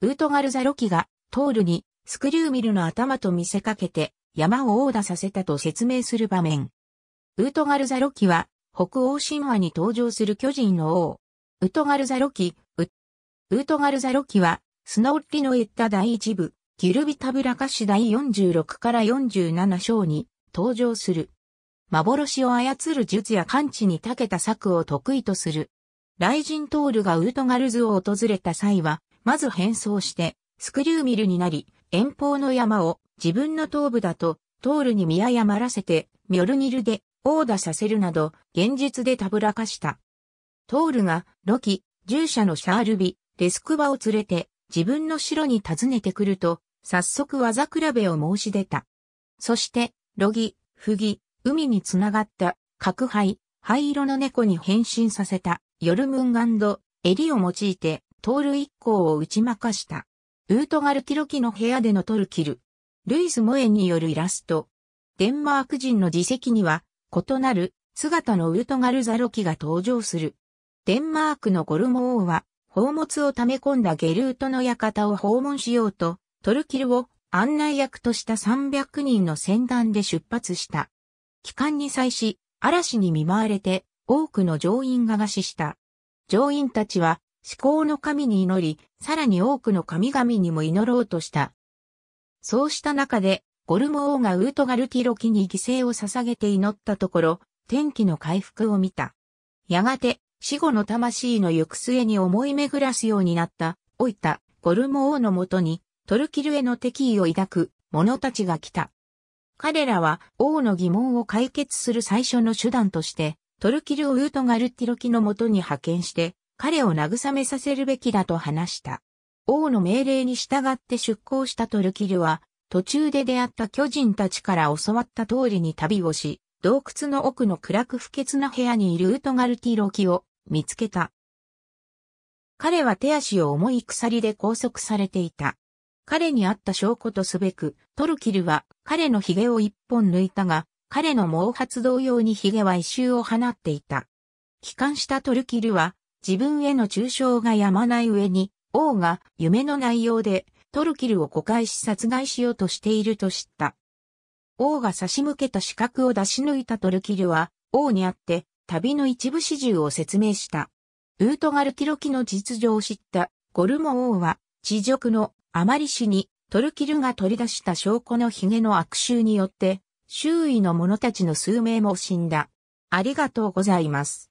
ウートガルザロキがトールにスクリューミルの頭と見せかけて山を殴打させたと説明する場面。ウートガルザロキは北欧神話に登場する巨人の王。ウートガルザロキ、ウウトガルザロキはスノーリの言った第一部、ギルビタブラカシ第46から47章に登場する。幻を操る術や感知に長けた策を得意とする。雷神トールがウートガルズを訪れた際は、まず変装して、スクリューミルになり、遠方の山を自分の頭部だと、トールに見誤らせて、ミョルニルで殴打させるなど、現実でたぶらかした。トールが、ロキ、従者のシャールビ、レスクバを連れて、自分の城に訪ねてくると、早速技比べを申し出た。そして、ロギ、フギ、海につながった、核灰、灰色の猫に変身させた、ヨルムンガンド、襟を用いて、トール一行を打ち負かした。ウートガルキロキの部屋でのトルキル。ルイス・モエンによるイラスト。デンマーク人の自責には、異なる姿のウートガルザロキが登場する。デンマークのゴルモ王は、宝物を溜め込んだゲルートの館を訪問しようと、トルキルを案内役とした300人の船団で出発した。帰還に際し、嵐に見舞われて、多くの乗員が餓死した。乗員たちは、思考の神に祈り、さらに多くの神々にも祈ろうとした。そうした中で、ゴルム王がウートガルティロキに犠牲を捧げて祈ったところ、天気の回復を見た。やがて、死後の魂の行く末に思い巡らすようになった、老いた、ゴルム王のもとに、トルキルへの敵意を抱く、者たちが来た。彼らは、王の疑問を解決する最初の手段として、トルキルをウートガルティロキのもとに派遣して、彼を慰めさせるべきだと話した。王の命令に従って出航したトルキルは、途中で出会った巨人たちから教わった通りに旅をし、洞窟の奥の暗く不潔な部屋にいるウトガルティロキを見つけた。彼は手足を重い鎖で拘束されていた。彼にあった証拠とすべく、トルキルは彼の髭を一本抜いたが、彼の毛髪同様に髭は異臭を放っていた。帰還したトルキルは、自分への抽象がやまない上に、王が夢の内容でトルキルを誤解し殺害しようとしていると知った。王が差し向けた資格を出し抜いたトルキルは、王にあって、旅の一部始終を説明した。ウートガルキロキの実情を知ったゴルモ王は、地辱のアマリ死にトルキルが取り出した証拠の髭の悪臭によって、周囲の者たちの数名も死んだ。ありがとうございます。